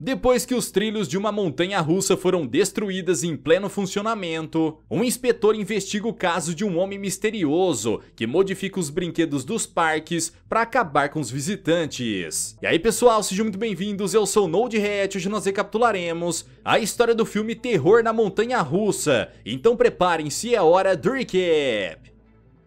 Depois que os trilhos de uma montanha russa foram destruídas em pleno funcionamento, um inspetor investiga o caso de um homem misterioso que modifica os brinquedos dos parques para acabar com os visitantes. E aí pessoal, sejam muito bem-vindos, eu sou o Node e hoje nós recapitularemos a história do filme Terror na Montanha Russa. Então preparem-se, é hora do recap!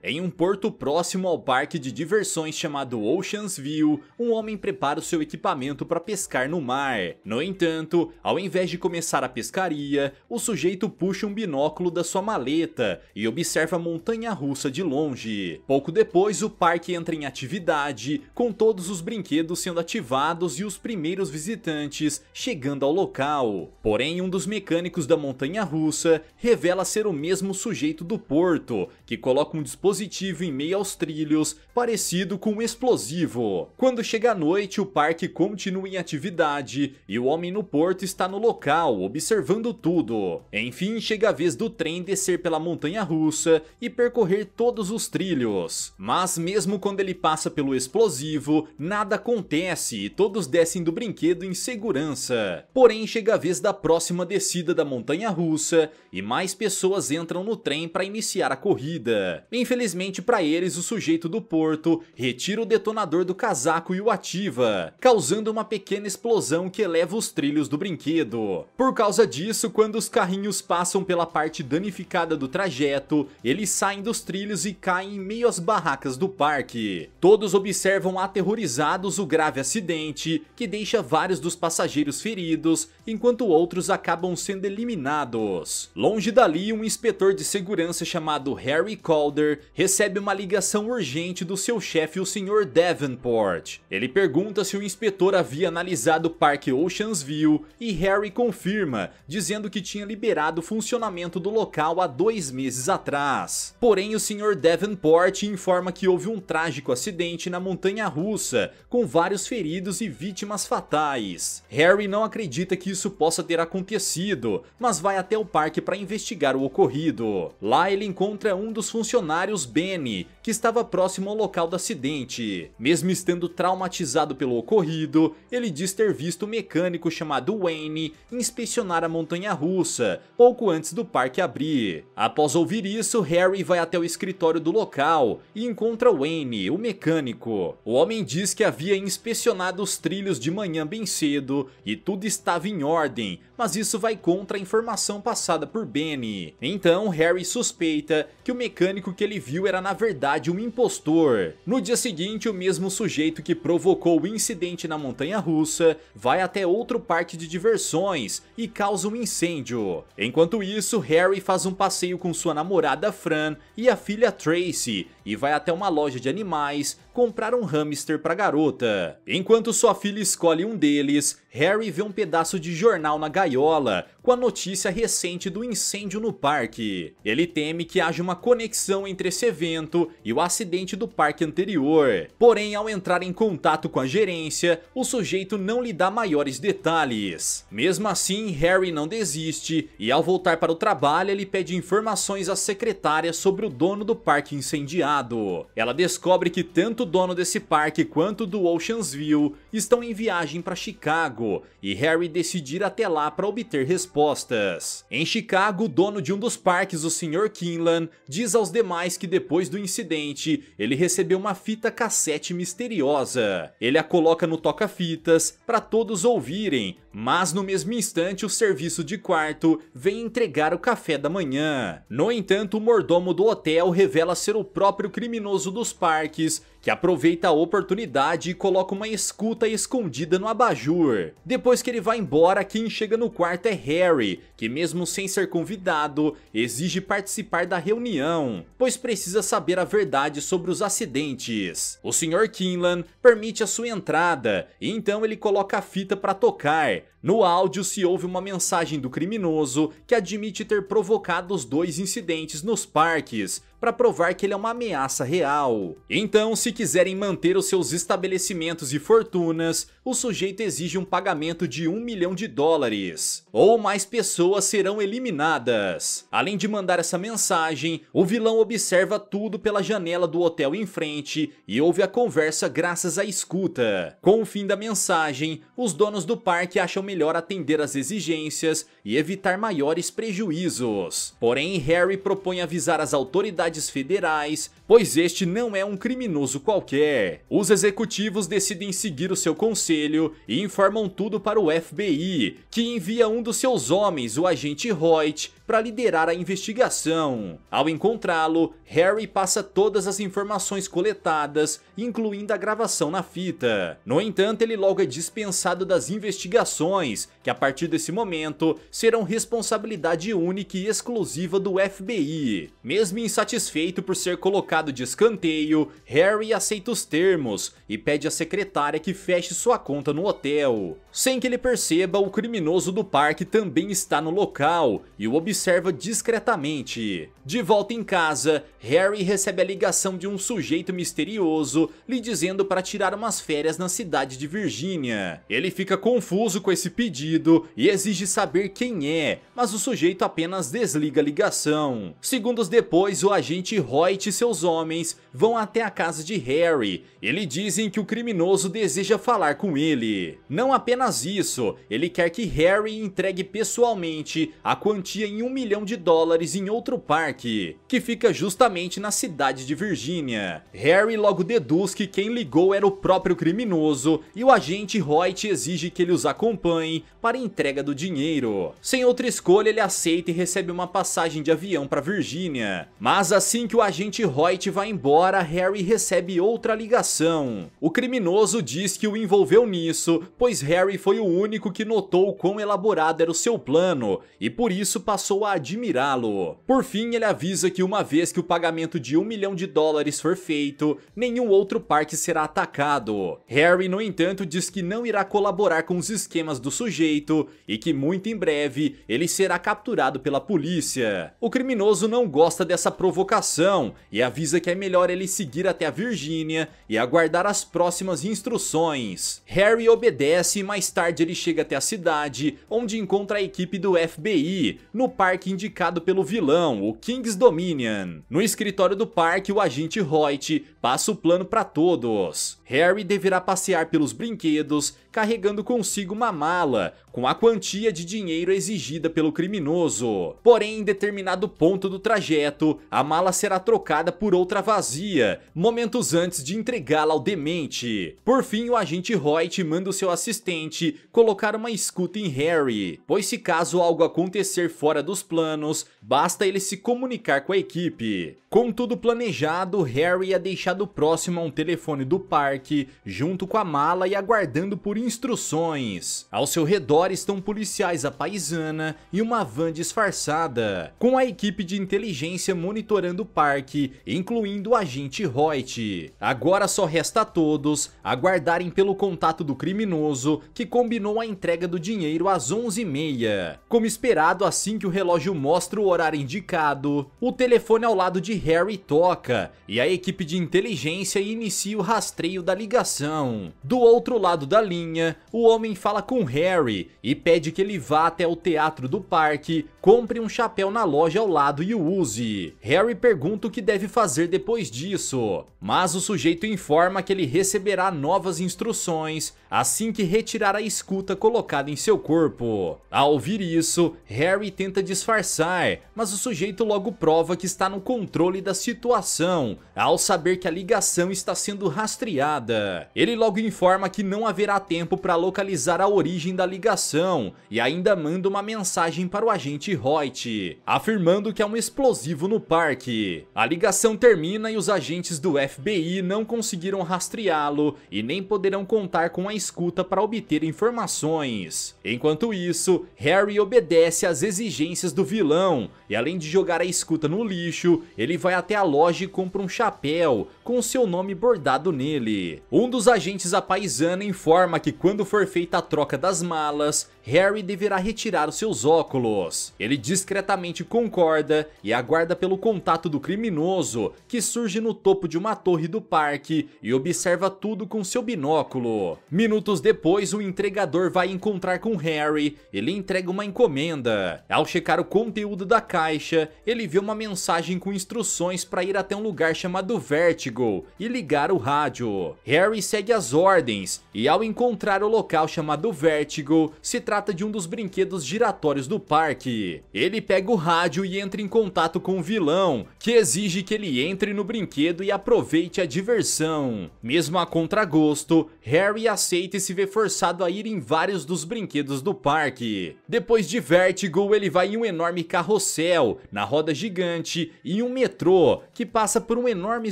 Em um porto próximo ao parque de diversões chamado Ocean's View, um homem prepara o seu equipamento para pescar no mar. No entanto, ao invés de começar a pescaria, o sujeito puxa um binóculo da sua maleta e observa a montanha russa de longe. Pouco depois, o parque entra em atividade, com todos os brinquedos sendo ativados e os primeiros visitantes chegando ao local. Porém, um dos mecânicos da montanha russa revela ser o mesmo sujeito do porto, que coloca um dispositivo dispositivo em meio aos trilhos, parecido com um explosivo. Quando chega a noite, o parque continua em atividade e o homem no porto está no local, observando tudo. Enfim, chega a vez do trem descer pela montanha russa e percorrer todos os trilhos. Mas mesmo quando ele passa pelo explosivo, nada acontece e todos descem do brinquedo em segurança. Porém, chega a vez da próxima descida da montanha russa e mais pessoas entram no trem para iniciar a corrida. Infelizmente, Infelizmente para eles, o sujeito do porto retira o detonador do casaco e o ativa, causando uma pequena explosão que eleva os trilhos do brinquedo. Por causa disso, quando os carrinhos passam pela parte danificada do trajeto, eles saem dos trilhos e caem em meio às barracas do parque. Todos observam aterrorizados o grave acidente, que deixa vários dos passageiros feridos, enquanto outros acabam sendo eliminados. Longe dali, um inspetor de segurança chamado Harry Calder recebe uma ligação urgente do seu chefe, o Sr. Davenport. Ele pergunta se o inspetor havia analisado o Parque Oceans View e Harry confirma, dizendo que tinha liberado o funcionamento do local há dois meses atrás. Porém, o Sr. Davenport informa que houve um trágico acidente na montanha russa, com vários feridos e vítimas fatais. Harry não acredita que isso possa ter acontecido, mas vai até o parque para investigar o ocorrido. Lá ele encontra um dos funcionários Carlos que estava próximo ao local do acidente. Mesmo estando traumatizado pelo ocorrido, ele diz ter visto um mecânico chamado Wayne inspecionar a montanha russa pouco antes do parque abrir. Após ouvir isso, Harry vai até o escritório do local e encontra Wayne, o mecânico. O homem diz que havia inspecionado os trilhos de manhã bem cedo e tudo estava em ordem, mas isso vai contra a informação passada por Benny. Então Harry suspeita que o mecânico que ele viu era na verdade um impostor. No dia seguinte, o mesmo sujeito que provocou o incidente na montanha russa vai até outro parque de diversões e causa um incêndio. Enquanto isso, Harry faz um passeio com sua namorada Fran e a filha Tracy e vai até uma loja de animais comprar um hamster para garota. Enquanto sua filha escolhe um deles, Harry vê um pedaço de jornal na gaiola gaiola com a notícia recente do incêndio no parque. Ele teme que haja uma conexão entre esse evento e o acidente do parque anterior. Porém, ao entrar em contato com a gerência, o sujeito não lhe dá maiores detalhes. Mesmo assim, Harry não desiste e ao voltar para o trabalho, ele pede informações à secretária sobre o dono do parque incendiado. Ela descobre que tanto o dono desse parque quanto do Oceansville estão em viagem para Chicago e Harry decide ir até lá para obter respostas. Em Chicago, o dono de um dos parques, o Sr. Kinlan, diz aos demais que depois do incidente, ele recebeu uma fita cassete misteriosa. Ele a coloca no toca-fitas para todos ouvirem, mas no mesmo instante o serviço de quarto vem entregar o café da manhã. No entanto, o mordomo do hotel revela ser o próprio criminoso dos parques que aproveita a oportunidade e coloca uma escuta escondida no abajur. Depois que ele vai embora, quem chega no quarto é Harry, que mesmo sem ser convidado, exige participar da reunião, pois precisa saber a verdade sobre os acidentes. O Sr. Kinlan permite a sua entrada, e então ele coloca a fita para tocar. No áudio se ouve uma mensagem do criminoso que admite ter provocado os dois incidentes nos parques, para provar que ele é uma ameaça real. Então, se quiserem manter os seus estabelecimentos e fortunas, o sujeito exige um pagamento de 1 milhão de dólares, ou mais pessoas serão eliminadas. Além de mandar essa mensagem, o vilão observa tudo pela janela do hotel em frente e ouve a conversa graças à escuta. Com o fim da mensagem, os donos do parque acham melhor atender às exigências e evitar maiores prejuízos. Porém, Harry propõe avisar as autoridades autoridades federais, pois este não é um criminoso qualquer. Os executivos decidem seguir o seu conselho e informam tudo para o FBI, que envia um dos seus homens, o agente Hoyt, para liderar a investigação. Ao encontrá-lo, Harry passa todas as informações coletadas, incluindo a gravação na fita. No entanto, ele logo é dispensado das investigações, que a partir desse momento serão responsabilidade única e exclusiva do FBI. Mesmo insatisfeito por ser colocado de escanteio, Harry aceita os termos e pede à secretária que feche sua conta no hotel. Sem que ele perceba, o criminoso do parque também está no local e o observa observa discretamente. De volta em casa, Harry recebe a ligação de um sujeito misterioso lhe dizendo para tirar umas férias na cidade de Virgínia. Ele fica confuso com esse pedido e exige saber quem é, mas o sujeito apenas desliga a ligação. Segundos depois, o agente Hoyt e seus homens vão até a casa de Harry Eles dizem que o criminoso deseja falar com ele. Não apenas isso, ele quer que Harry entregue pessoalmente a quantia em um milhão de dólares em outro parque, que fica justamente na cidade de Virgínia. Harry logo deduz que quem ligou era o próprio criminoso e o agente Hoyt exige que ele os acompanhe para a entrega do dinheiro. Sem outra escolha, ele aceita e recebe uma passagem de avião para Virgínia. Mas assim que o agente Hoyt vai embora, Harry recebe outra ligação. O criminoso diz que o envolveu nisso, pois Harry foi o único que notou o quão elaborado era o seu plano e por isso passou passou a admirá-lo. Por fim, ele avisa que uma vez que o pagamento de um milhão de dólares for feito, nenhum outro parque será atacado. Harry, no entanto, diz que não irá colaborar com os esquemas do sujeito e que muito em breve ele será capturado pela polícia. O criminoso não gosta dessa provocação e avisa que é melhor ele seguir até a Virgínia e aguardar as próximas instruções. Harry obedece e mais tarde ele chega até a cidade, onde encontra a equipe do FBI no parque indicado pelo vilão, o King's Dominion. No escritório do parque, o agente Hoyt passa o plano para todos. Harry deverá passear pelos brinquedos, carregando consigo uma mala, com a quantia de dinheiro exigida pelo criminoso. Porém, em determinado ponto do trajeto, a mala será trocada por outra vazia, momentos antes de entregá-la ao demente. Por fim, o agente Hoyt manda o seu assistente colocar uma escuta em Harry, pois se caso algo acontecer fora dos planos, basta ele se comunicar com a equipe. Com tudo planejado, Harry é deixado deixado próximo a um telefone do parque, junto com a mala e aguardando por instruções. Ao seu redor estão policiais à paisana e uma van disfarçada, com a equipe de inteligência monitorando o parque, incluindo o agente Reut. Agora só resta a todos aguardarem pelo contato do criminoso que combinou a entrega do dinheiro às 11h30. Como esperado, assim que o relógio mostra o horário indicado, o telefone ao lado de Harry toca e a equipe de inteligência inteligência e inicia o rastreio da ligação. Do outro lado da linha, o homem fala com Harry e pede que ele vá até o teatro do parque, compre um chapéu na loja ao lado e o use. Harry pergunta o que deve fazer depois disso, mas o sujeito informa que ele receberá novas instruções assim que retirar a escuta colocada em seu corpo. Ao ouvir isso, Harry tenta disfarçar, mas o sujeito logo prova que está no controle da situação, ao saber que a ligação está sendo rastreada. Ele logo informa que não haverá tempo para localizar a origem da ligação e ainda manda uma mensagem para o agente Hoyt, afirmando que há é um explosivo no parque. A ligação termina e os agentes do FBI não conseguiram rastreá-lo e nem poderão contar com a escuta para obter informações. Enquanto isso, Harry obedece às exigências do vilão, e além de jogar a escuta no lixo, ele vai até a loja e compra um chapéu, com seu nome bordado nele. Um dos agentes apaisana informa que quando for feita a troca das malas, Harry deverá retirar os seus óculos. Ele discretamente concorda e aguarda pelo contato do criminoso, que surge no topo de uma torre do parque e observa tudo com seu binóculo. Minutos depois, o entregador vai encontrar com Harry, ele entrega uma encomenda. Ao checar o conteúdo da caixa, ele vê uma mensagem com instruções para ir até um lugar chamado Vertigo e ligar o rádio. Harry segue as ordens e ao encontrar o local chamado Vertigo, se trata de um dos brinquedos giratórios do parque. Ele pega o rádio e entra em contato com o vilão, que exige que ele entre no brinquedo e aproveite a diversão. Mesmo a contragosto, Harry aceita e se vê forçado a ir em vários dos brinquedos do parque. Depois de Vertigo, ele vai em um enorme carrossel, na roda gigante e um metrô, que passa por um enorme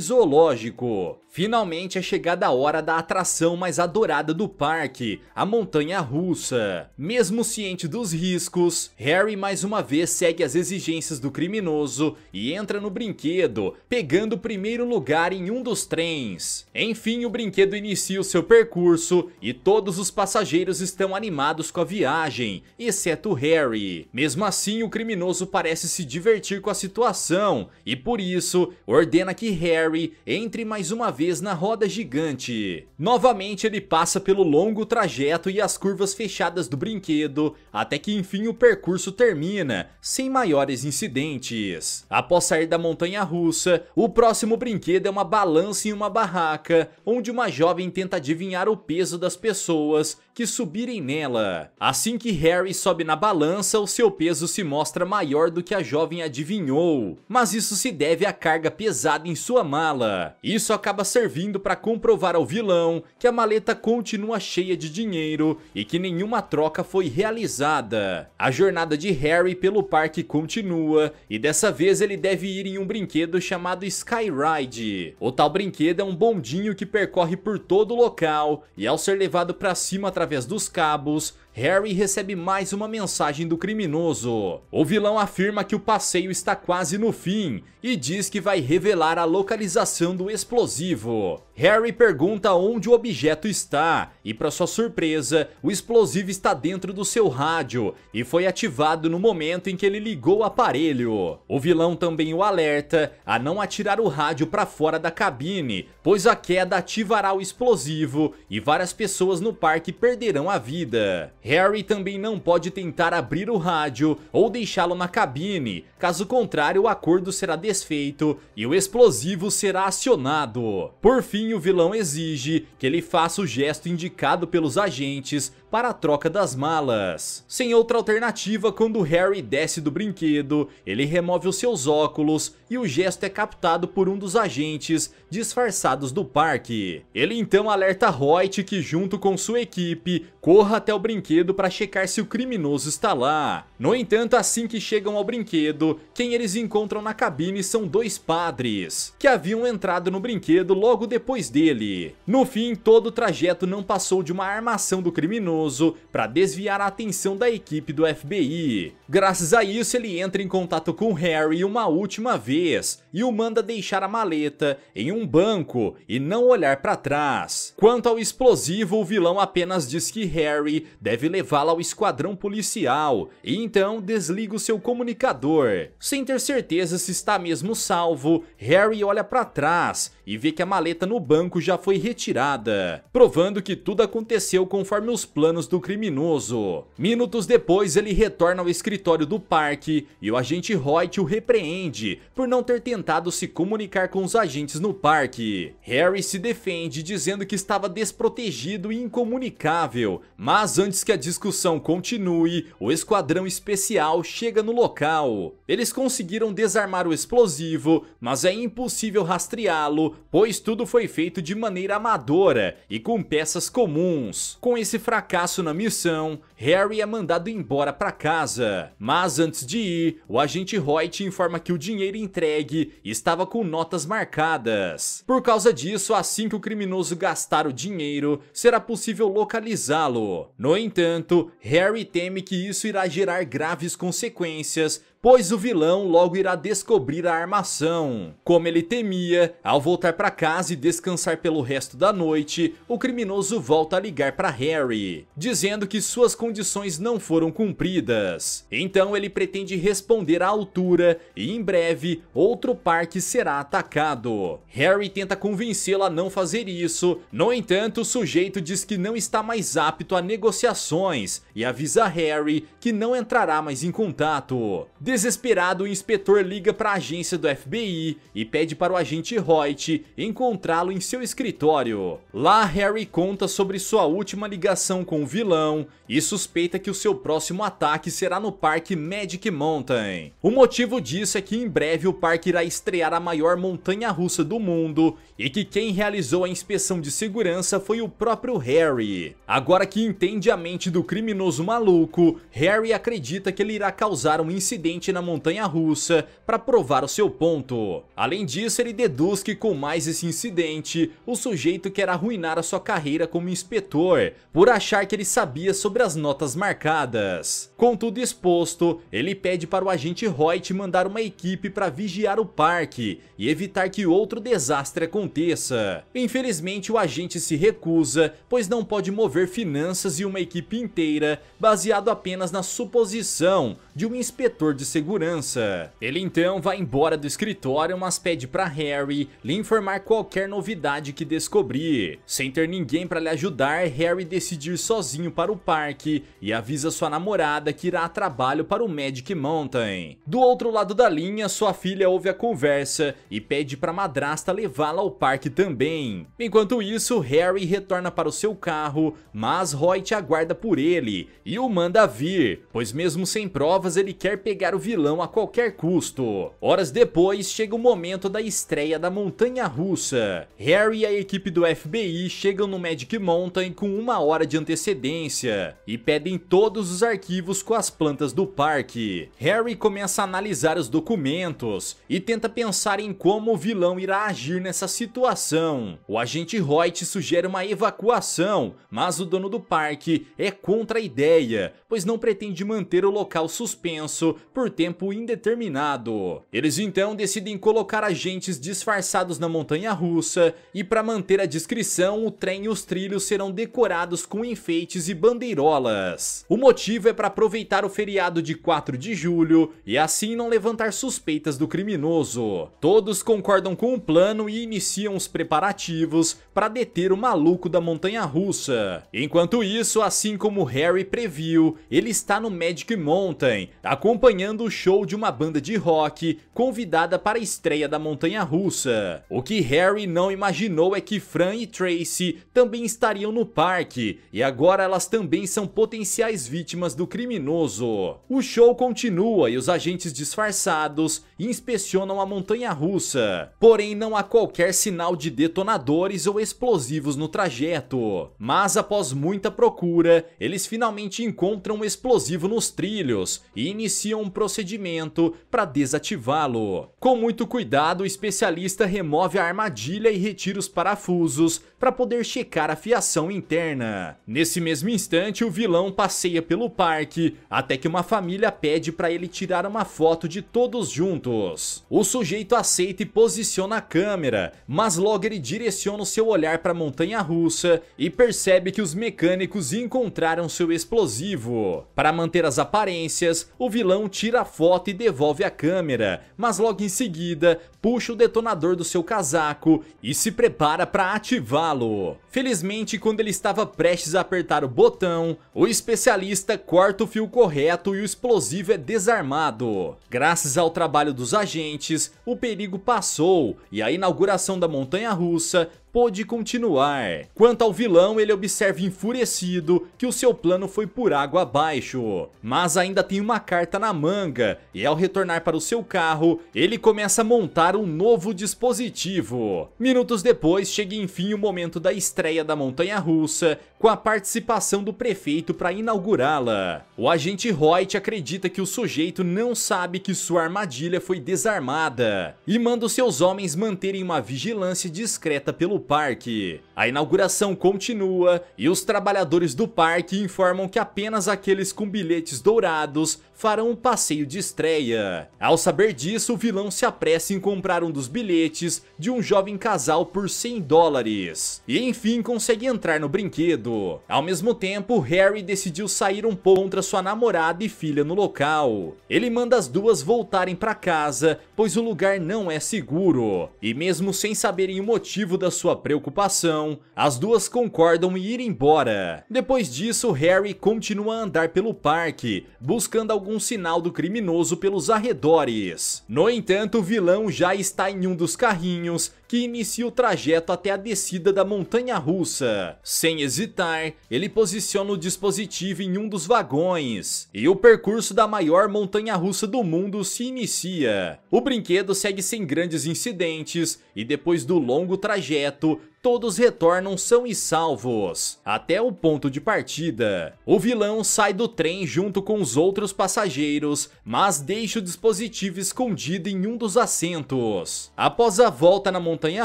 zoológico. Finalmente é chegada a hora da atração mais adorada do parque, a montanha russa. Mesmo ciente dos riscos, Harry mais uma vez segue as exigências do criminoso e entra no brinquedo, pegando o primeiro lugar em um dos trens. Enfim, o brinquedo inicia o seu percurso e todos os passageiros estão animados com a viagem, exceto Harry. Mesmo assim, o criminoso parece se divertir com a situação e por isso ordena que Harry entre mais uma vez vez na roda gigante. Novamente ele passa pelo longo trajeto e as curvas fechadas do brinquedo, até que enfim o percurso termina, sem maiores incidentes. Após sair da montanha russa, o próximo brinquedo é uma balança em uma barraca, onde uma jovem tenta adivinhar o peso das pessoas que subirem nela. Assim que Harry sobe na balança, o seu peso se mostra maior do que a jovem adivinhou, mas isso se deve à carga pesada em sua mala. Isso acaba servindo para comprovar ao vilão que a maleta continua cheia de dinheiro e que nenhuma troca foi realizada. A jornada de Harry pelo parque continua e dessa vez ele deve ir em um brinquedo chamado Skyride. O tal brinquedo é um bondinho que percorre por todo o local e ao ser levado para cima através dos cabos, Harry recebe mais uma mensagem do criminoso. O vilão afirma que o passeio está quase no fim e diz que vai revelar a localização do explosivo. Harry pergunta onde o objeto está e, para sua surpresa, o explosivo está dentro do seu rádio e foi ativado no momento em que ele ligou o aparelho. O vilão também o alerta a não atirar o rádio para fora da cabine, pois a queda ativará o explosivo e várias pessoas no parque perderão a vida. Harry também não pode tentar abrir o rádio ou deixá-lo na cabine, caso contrário o acordo será desfeito e o explosivo será acionado. Por fim, o vilão exige que ele faça o gesto indicado pelos agentes para a troca das malas. Sem outra alternativa, quando Harry desce do brinquedo, ele remove os seus óculos e o gesto é captado por um dos agentes disfarçados do parque. Ele então alerta Hoyt que junto com sua equipe corra até o brinquedo brinquedo para checar se o criminoso está lá. No entanto, assim que chegam ao brinquedo, quem eles encontram na cabine são dois padres, que haviam entrado no brinquedo logo depois dele. No fim, todo o trajeto não passou de uma armação do criminoso para desviar a atenção da equipe do FBI. Graças a isso, ele entra em contato com Harry uma última vez e o manda deixar a maleta em um banco e não olhar para trás. Quanto ao explosivo, o vilão apenas diz que Harry deve deve levá-la ao esquadrão policial e então desliga o seu comunicador. Sem ter certeza se está mesmo salvo, Harry olha para trás e vê que a maleta no banco já foi retirada, provando que tudo aconteceu conforme os planos do criminoso. Minutos depois, ele retorna ao escritório do parque e o agente Hoyt o repreende por não ter tentado se comunicar com os agentes no parque. Harry se defende dizendo que estava desprotegido e incomunicável, mas antes que que a discussão continue, o esquadrão especial chega no local. Eles conseguiram desarmar o explosivo, mas é impossível rastreá-lo, pois tudo foi feito de maneira amadora e com peças comuns. Com esse fracasso na missão, Harry é mandado embora para casa. Mas antes de ir, o agente Hoyt informa que o dinheiro entregue estava com notas marcadas. Por causa disso, assim que o criminoso gastar o dinheiro, será possível localizá-lo. No entanto, Entretanto, Harry teme que isso irá gerar graves consequências pois o vilão logo irá descobrir a armação. Como ele temia, ao voltar para casa e descansar pelo resto da noite, o criminoso volta a ligar para Harry, dizendo que suas condições não foram cumpridas. Então ele pretende responder à altura e em breve outro parque será atacado. Harry tenta convencê-lo a não fazer isso, no entanto o sujeito diz que não está mais apto a negociações e avisa Harry que não entrará mais em contato. Desesperado, o inspetor liga para a agência do FBI e pede para o agente Hoyt encontrá-lo em seu escritório. Lá, Harry conta sobre sua última ligação com o vilão e suspeita que o seu próximo ataque será no parque Magic Mountain. O motivo disso é que em breve o parque irá estrear a maior montanha russa do mundo e que quem realizou a inspeção de segurança foi o próprio Harry. Agora que entende a mente do criminoso maluco, Harry acredita que ele irá causar um incidente na montanha russa para provar o seu ponto. Além disso, ele deduz que com mais esse incidente, o sujeito quer arruinar a sua carreira como inspetor, por achar que ele sabia sobre as notas marcadas. Com tudo exposto, ele pede para o agente Hoyt mandar uma equipe para vigiar o parque e evitar que outro desastre aconteça. Infelizmente, o agente se recusa, pois não pode mover finanças e uma equipe inteira baseado apenas na suposição de um inspetor de segurança. Ele então vai embora do escritório, mas pede para Harry lhe informar qualquer novidade que descobrir. Sem ter ninguém para lhe ajudar, Harry decide ir sozinho para o parque e avisa sua namorada que irá a trabalho para o Magic Mountain. Do outro lado da linha, sua filha ouve a conversa e pede para madrasta levá-la ao parque também. Enquanto isso, Harry retorna para o seu carro, mas Hoyt aguarda por ele e o manda vir, pois mesmo sem provas ele quer pegar o vilão a qualquer custo. Horas depois, chega o momento da estreia da montanha russa. Harry e a equipe do FBI chegam no Magic Mountain com uma hora de antecedência e pedem todos os arquivos com as plantas do parque. Harry começa a analisar os documentos e tenta pensar em como o vilão irá agir nessa situação. O agente Hoyt sugere uma evacuação, mas o dono do parque é contra a ideia, pois não pretende manter o local suspenso por tempo indeterminado. Eles então decidem colocar agentes disfarçados na montanha russa e para manter a descrição, o trem e os trilhos serão decorados com enfeites e bandeirolas. O motivo é para aproveitar o feriado de 4 de julho e assim não levantar suspeitas do criminoso. Todos concordam com o plano e iniciam os preparativos para deter o maluco da montanha russa. Enquanto isso, assim como Harry previu, ele está no Magic Mountain, acompanhando assistindo o show de uma banda de rock convidada para a estreia da montanha russa. O que Harry não imaginou é que Fran e Tracy também estariam no parque e agora elas também são potenciais vítimas do criminoso. O show continua e os agentes disfarçados inspecionam a montanha russa, porém não há qualquer sinal de detonadores ou explosivos no trajeto. Mas após muita procura, eles finalmente encontram um explosivo nos trilhos e iniciam um processo procedimento para desativá-lo. Com muito cuidado, o especialista remove a armadilha e retira os parafusos para poder checar a fiação interna. Nesse mesmo instante, o vilão passeia pelo parque, até que uma família pede para ele tirar uma foto de todos juntos. O sujeito aceita e posiciona a câmera, mas logo ele direciona o seu olhar para a montanha russa e percebe que os mecânicos encontraram seu explosivo. Para manter as aparências, o vilão tira a foto e devolve a câmera, mas logo em seguida puxa o detonador do seu casaco e se prepara para ativar matá Felizmente, quando ele estava prestes a apertar o botão, o especialista corta o fio correto e o explosivo é desarmado. Graças ao trabalho dos agentes, o perigo passou e a inauguração da montanha-russa pôde continuar. Quanto ao vilão, ele observa enfurecido que o seu plano foi por água abaixo, mas ainda tem uma carta na manga e ao retornar para o seu carro, ele começa a montar um novo dispositivo. Minutos depois, chega enfim o momento da estreia da montanha-russa com a participação do prefeito para inaugurá-la. O agente Hoyt acredita que o sujeito não sabe que sua armadilha foi desarmada e manda os seus homens manterem uma vigilância discreta pelo parque. A inauguração continua e os trabalhadores do parque informam que apenas aqueles com bilhetes dourados farão um passeio de estreia. Ao saber disso, o vilão se apressa em comprar um dos bilhetes de um jovem casal por 100 dólares. E enfim consegue entrar no brinquedo. Ao mesmo tempo, Harry decidiu sair um pouco contra sua namorada e filha no local. Ele manda as duas voltarem para casa, pois o lugar não é seguro. E mesmo sem saberem o motivo da sua sua preocupação, as duas concordam em ir embora. Depois disso, Harry continua a andar pelo parque, buscando algum sinal do criminoso pelos arredores. No entanto, o vilão já está em um dos carrinhos, que inicia o trajeto até a descida da montanha russa. Sem hesitar, ele posiciona o dispositivo em um dos vagões, e o percurso da maior montanha russa do mundo se inicia. O brinquedo segue sem grandes incidentes, e depois do longo trajeto, projeto todos retornam são e salvos, até o ponto de partida. O vilão sai do trem junto com os outros passageiros, mas deixa o dispositivo escondido em um dos assentos. Após a volta na montanha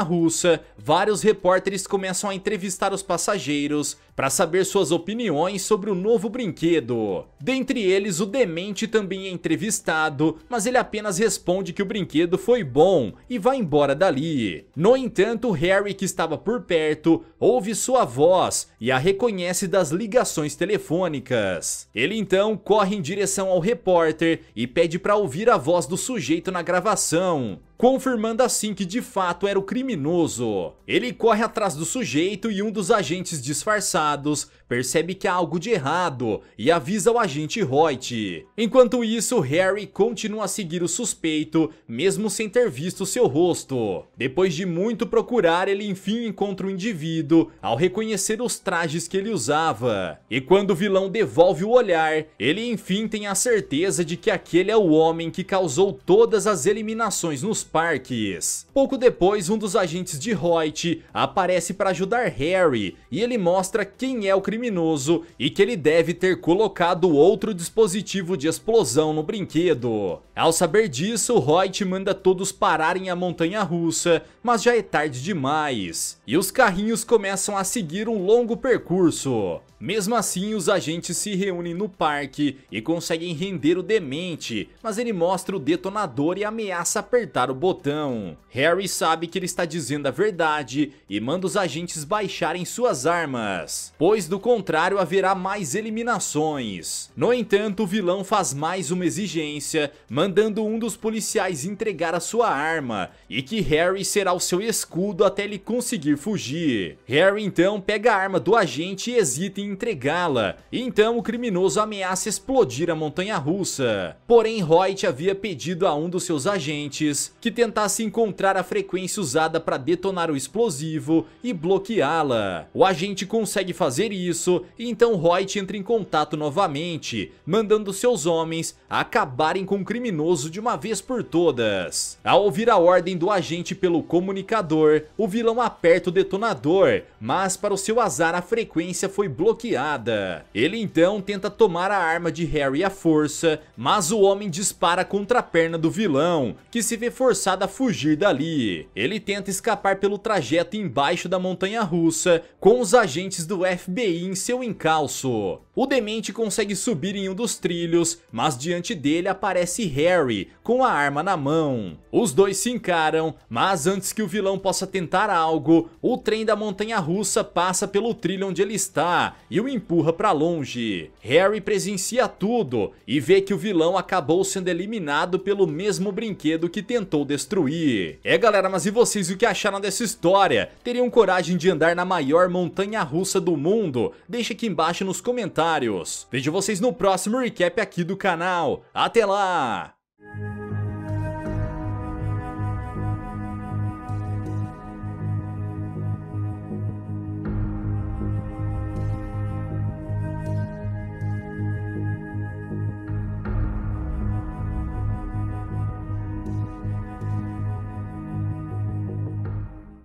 russa, vários repórteres começam a entrevistar os passageiros para saber suas opiniões sobre o novo brinquedo. Dentre eles, o demente também é entrevistado, mas ele apenas responde que o brinquedo foi bom e vai embora dali. No entanto, Harry, que estava por perto, ouve sua voz e a reconhece das ligações telefônicas. Ele então corre em direção ao repórter e pede para ouvir a voz do sujeito na gravação confirmando assim que de fato era o criminoso. Ele corre atrás do sujeito e um dos agentes disfarçados percebe que há algo de errado e avisa o agente Reut. Enquanto isso, Harry continua a seguir o suspeito, mesmo sem ter visto seu rosto. Depois de muito procurar, ele enfim encontra o indivíduo ao reconhecer os trajes que ele usava. E quando o vilão devolve o olhar, ele enfim tem a certeza de que aquele é o homem que causou todas as eliminações nos parques. Pouco depois, um dos agentes de Hoyt aparece para ajudar Harry e ele mostra quem é o criminoso e que ele deve ter colocado outro dispositivo de explosão no brinquedo. Ao saber disso, Hoyt manda todos pararem a montanha russa, mas já é tarde demais. E os carrinhos começam a seguir um longo percurso. Mesmo assim, os agentes se reúnem no parque e conseguem render o demente, mas ele mostra o detonador e ameaça apertar o botão. Harry sabe que ele está dizendo a verdade e manda os agentes baixarem suas armas, pois do contrário haverá mais eliminações. No entanto, o vilão faz mais uma exigência, mandando um dos policiais entregar a sua arma e que Harry será o seu escudo até ele conseguir fugir. Harry então pega a arma do agente e hesita em entregá-la, então o criminoso ameaça explodir a montanha russa. Porém, Hoyt havia pedido a um dos seus agentes que tentasse encontrar a frequência usada para detonar o explosivo e bloqueá-la. O agente consegue fazer isso e então Hoyt entra em contato novamente, mandando seus homens acabarem com o criminoso de uma vez por todas. Ao ouvir a ordem do agente pelo comunicador, o vilão aperta o detonador, mas para o seu azar a frequência foi bloqueada. Ele então tenta tomar a arma de Harry à força, mas o homem dispara contra a perna do vilão, que se vê forçado forçado a fugir dali. Ele tenta escapar pelo trajeto embaixo da montanha russa com os agentes do FBI em seu encalço. O demente consegue subir em um dos trilhos, mas diante dele aparece Harry, com a arma na mão. Os dois se encaram, mas antes que o vilão possa tentar algo, o trem da montanha russa passa pelo trilho onde ele está e o empurra para longe. Harry presencia tudo e vê que o vilão acabou sendo eliminado pelo mesmo brinquedo que tentou destruir. É galera, mas e vocês o que acharam dessa história? Teriam coragem de andar na maior montanha russa do mundo? Deixa aqui embaixo nos comentários comentários. Vejo vocês no próximo recap aqui do canal. Até lá!